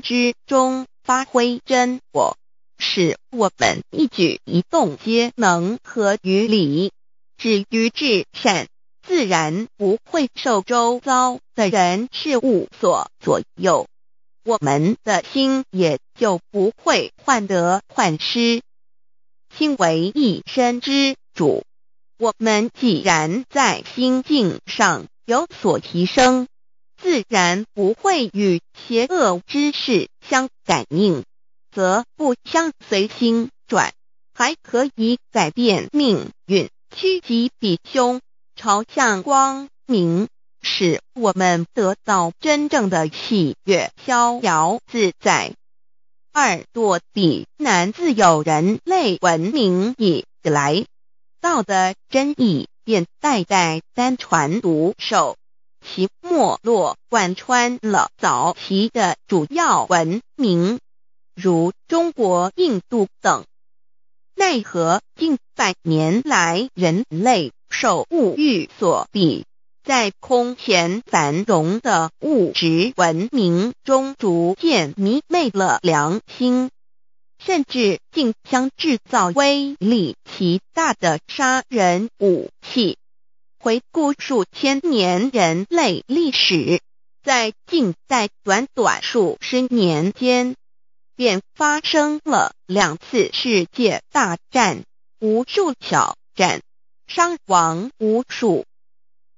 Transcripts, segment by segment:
之中发挥真我，使我们一举一动皆能合于理。止于至善，自然不会受周遭的人事物所左右，我们的心也就不会患得患失，心为一身之主。我们既然在心境上有所提升，自然不会与邪恶之事相感应，则不相随心转，还可以改变命运，趋吉避凶，朝向光明，使我们得到真正的喜悦、逍遥自在。二堕地，难自有人类文明以来，道德真意便代代单传独守。其没落贯穿了早期的主要文明，如中国、印度等。奈何近百年来，人类受物欲所逼，在空前繁荣的物质文明中逐渐迷昧了良心，甚至竟将制造威力极大的杀人武器。回顾数千年人类历史，在近在短短数十年间，便发生了两次世界大战，无数挑战，伤亡无数，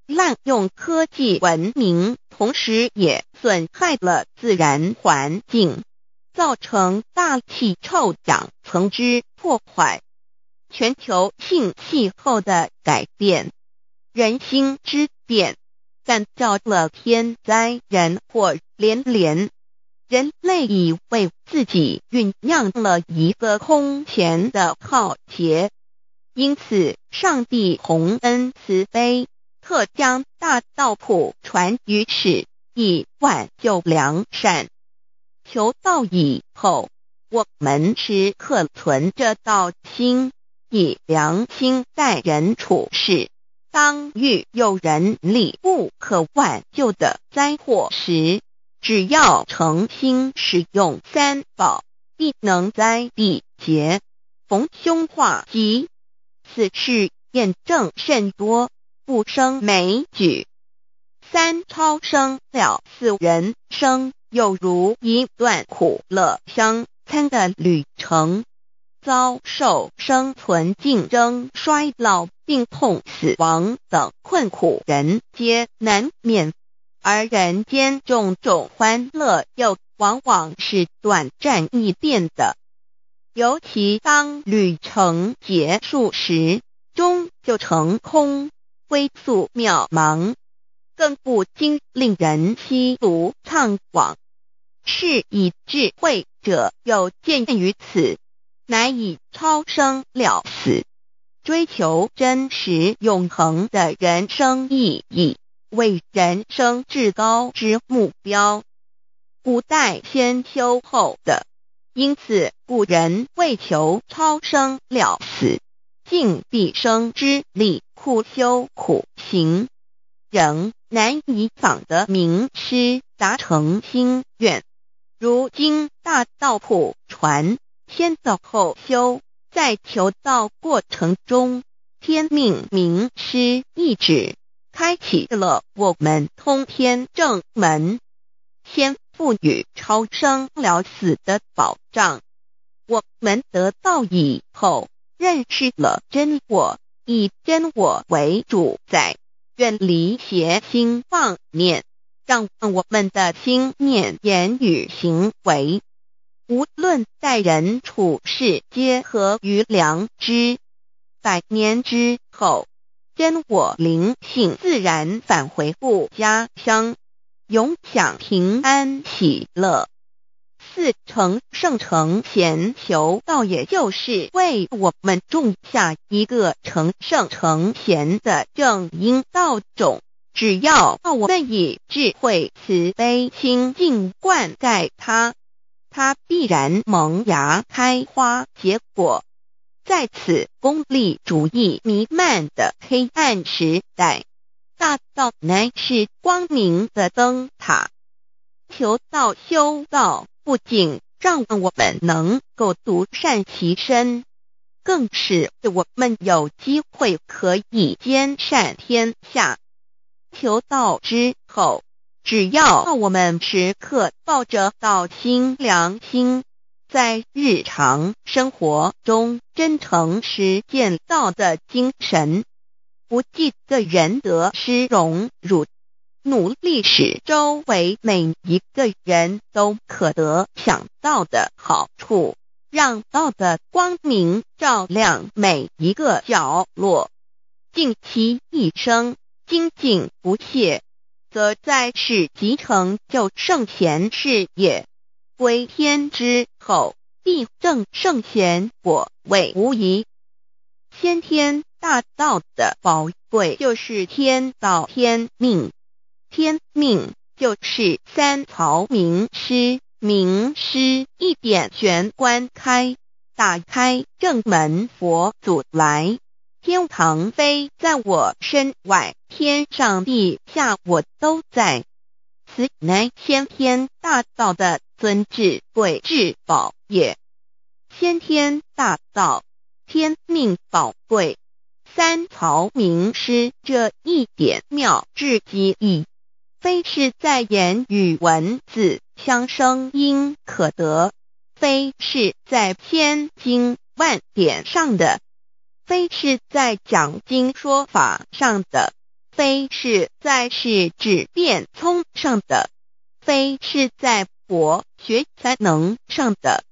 滥用科技文明，同时也损害了自然环境，造成大气臭氧层之破坏，全球性气候的改变。人心之变，但造了天灾人祸连连，人类已为自己酝酿了一个空前的浩劫，因此上帝洪恩慈悲，特将大道普传于世，以挽救良善。求道以后，我们时刻存着道心，以良心待人处事。当遇有人力不可挽救的灾祸时，只要诚心使用三宝，必能灾必劫，逢凶化吉。此事验证甚多，不生枚举。三超生了四人生，有如一段苦乐相参的旅程。遭受生存竞争、衰老、病痛、死亡等困苦，人皆难免；而人间种种欢乐，又往往是短暂易变的。尤其当旅程结束时，终就成空，归宿渺茫，更不禁令人唏嘘怅惘。是以智慧者有见于此。难以超生了死，追求真实永恒的人生意义为人生至高之目标。古代先修后的，因此古人为求超生了死，尽毕生之力苦修苦行，仍难以仿得名师，达成心愿。如今大道普传。先走后修，在求道过程中，天命名师一指，开启了我们通天正门，先赋予超生了死的保障。我们得道以后，认识了真我，以真我为主宰，远离邪心妄念，让我们的心念、言语、行为。无论待人处事，皆合于良知。百年之后，真我灵性自然返回故家乡，永享平安喜乐。四成圣成贤求道，也就是为我们种下一个成圣成贤的正因道种，只要我们以智慧、慈悲、清净灌溉它。它必然萌芽、开花、结果。在此功利主义弥漫的黑暗时代，大道乃是光明的灯塔。求道修道，不仅让我们能够独善其身，更是我们有机会可以兼善天下。求道之后。只要我们时刻抱着道心、良心，在日常生活中真诚实践道的精神，不计个人得失荣辱，努力使周围每一个人都可得到的好处，让道的光明照亮每一个角落，尽其一生精进不懈。则在世即成就圣贤事也，归天之后必正圣贤果位无疑。先天大道的宝贵，就是天道天命。天命就是三曹名师，名师一点玄关开，打开正门佛祖来。天堂飞在我身外，天上地下我都在。此乃先天大道的尊至贵至宝也。先天大道，天命宝贵。三曹名师这一点妙至极矣，非是在言语文字相声音可得，非是在千经万典上的。非是在讲经说法上的，非是在是指变通上的，非是在博学才能上的，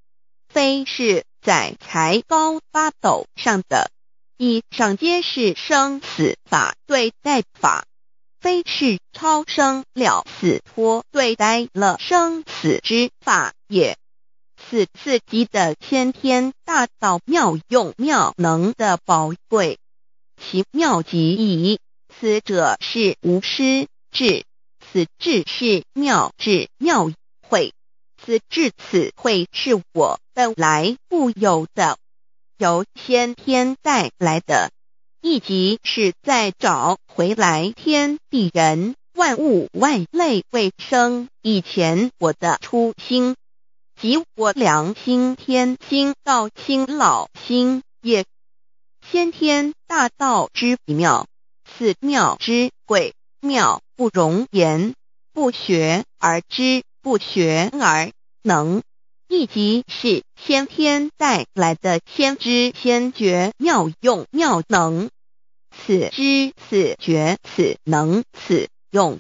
非是在才高八斗上的，以上皆是生死法对待法，非是超生了死脱对待了生死之法也。此次级的先天大道妙用妙能的宝贵，其妙极矣。此者是无师智，此智是妙智妙慧，此智此慧是我本来固有的，由先天带来的。一级是在找回来天地人万物万类未生以前我的初心。即我良心天心道心老心也，先天大道之妙，此妙之贵，妙不容言，不学而知，不学而能。一即是先天带来的先知先觉妙用妙能，此知此觉此能此用。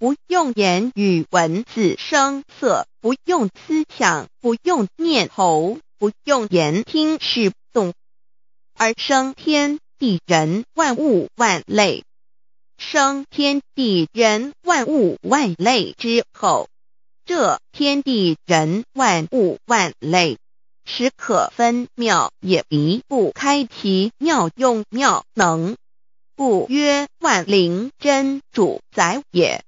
不用言语文字声色，不用思想，不用念头，不用言听是懂而生天地人万物万类。生天地人万物万类之后，这天地人万物万类，时可分妙也，离不开其妙用妙能。故曰万灵真主宰也。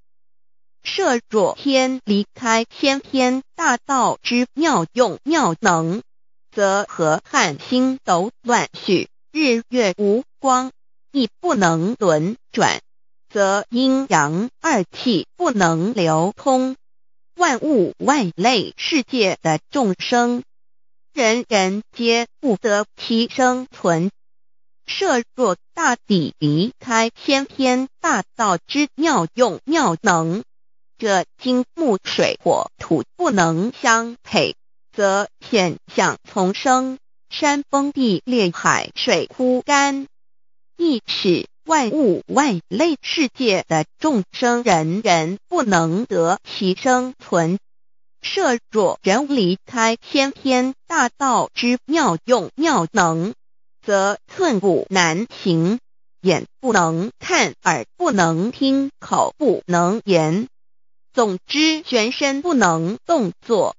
设若天离开天天大道之妙用妙能，则河汉星斗乱序，日月无光，亦不能轮转，则阴阳二气不能流通，万物万类世界的众生，人人皆不得其生存。设若大地离开天天大道之妙用妙能，这金木水火土不能相配，则现象丛生，山崩地裂，海水枯干。亦尺万物万类世界的众生，人人不能得其生存。设若人离开先天大道之妙用妙能，则寸步难行，眼不能看，耳不能听，口不能言。总之，全身不能动作，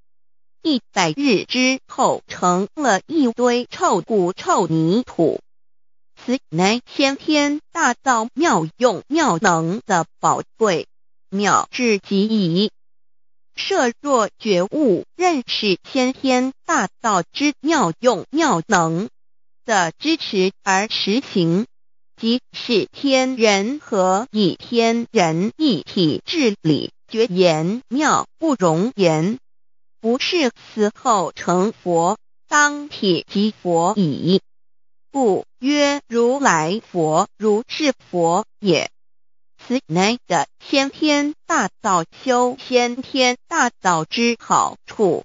一百日之后成了一堆臭骨臭泥土。此乃先天大道妙用妙能的宝贵，妙至极矣。设若觉悟认识先天大道之妙用妙能的支持而实行，即是天人合以天人一体治理。绝言妙不容言，不是死后成佛，当体即佛矣。故曰：如来佛，如是佛也。此乃的先天大造修，先天大造之好处。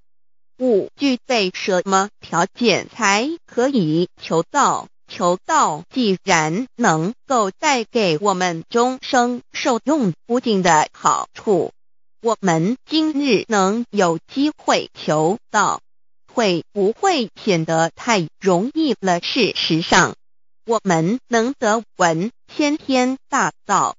物具备什么条件才可以求造？求道既然能够带给我们终生受用不尽的好处，我们今日能有机会求道，会不会显得太容易了？事实上，我们能得闻先天大道，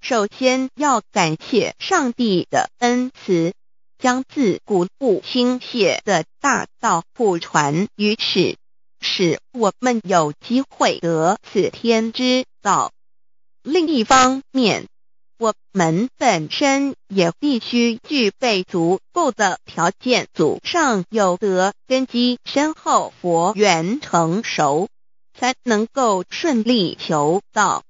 首先要感谢上帝的恩慈，将自古不倾血的大道普传于世。使我们有机会得此天之道。另一方面，我们本身也必须具备足够的条件，祖上有德，根基深厚，佛缘成熟，才能够顺利求道。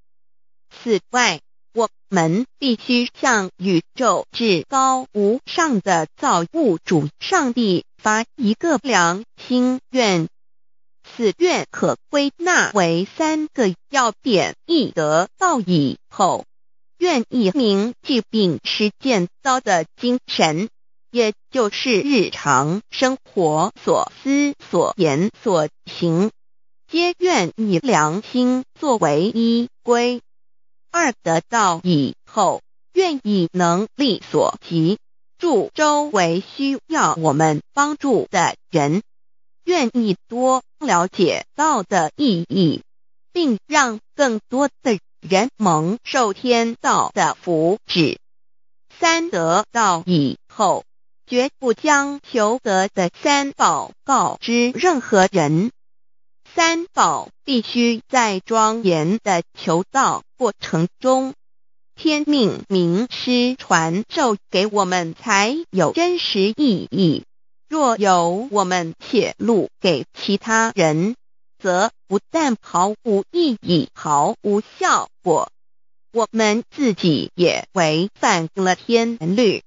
此外，我们必须向宇宙至高无上的造物主上帝发一个良心愿。此愿可归纳为三个要点：一得到以后，愿意铭记并实践到的精神，也就是日常生活所思所言所行，皆愿以良心作为依归；二得到以后，愿意能力所及，助周围需要我们帮助的人。愿意多了解到的意义，并让更多的人蒙受天道的福祉。三得道以后，绝不将求得的三宝告知任何人。三宝必须在庄严的求道过程中，天命名师传授给我们，才有真实意义。若有我们泄露给其他人，则不但毫无意义、毫无效果，我们自己也违反了天律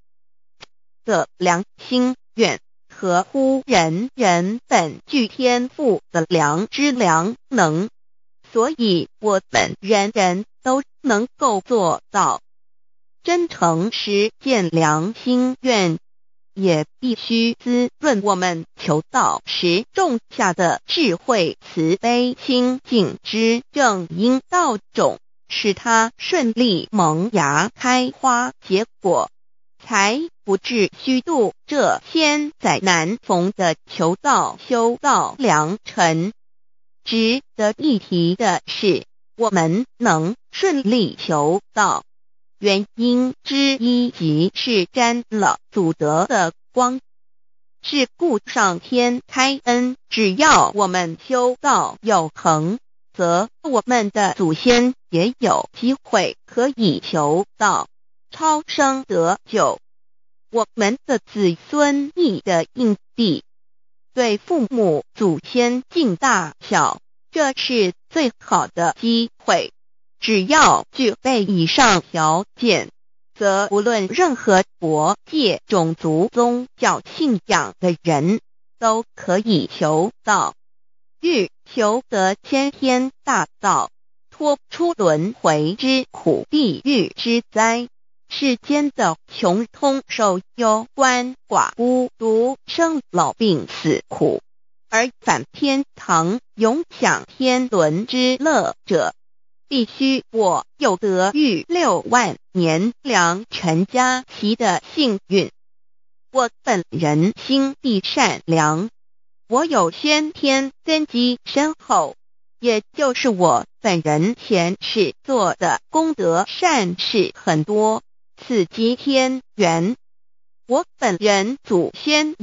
的良心愿和乎人人本具天赋的良知良能，所以我本人人都能够做到真诚实践良心愿。也必须滋润我们求道时种下的智慧、慈悲、清净之正因道种，使它顺利萌芽、开花、结果，才不至虚度这千载难逢的求道修道良辰。值得一提的是，我们能顺利求道。原因之一即是沾了祖德的光，是故上天开恩，只要我们修道有恒，则我们的祖先也有机会可以求道超生得救，我们的子孙亦得荫地，对父母、祖先敬大小，这是最好的机会。只要具备以上条件，则不论任何国界、种族、宗教、信仰的人，都可以求道，欲求得先天大道，脱出轮回之苦、地狱之灾。世间的穷通受忧、官寡孤独、生老病死苦，而返天堂，永享天伦之乐者。必须，我有得遇六万年良辰家期的幸运，我本人心地善良，我有先天根基深厚，也就是我本人前世做的功德善事很多，此即天缘。我本人祖先。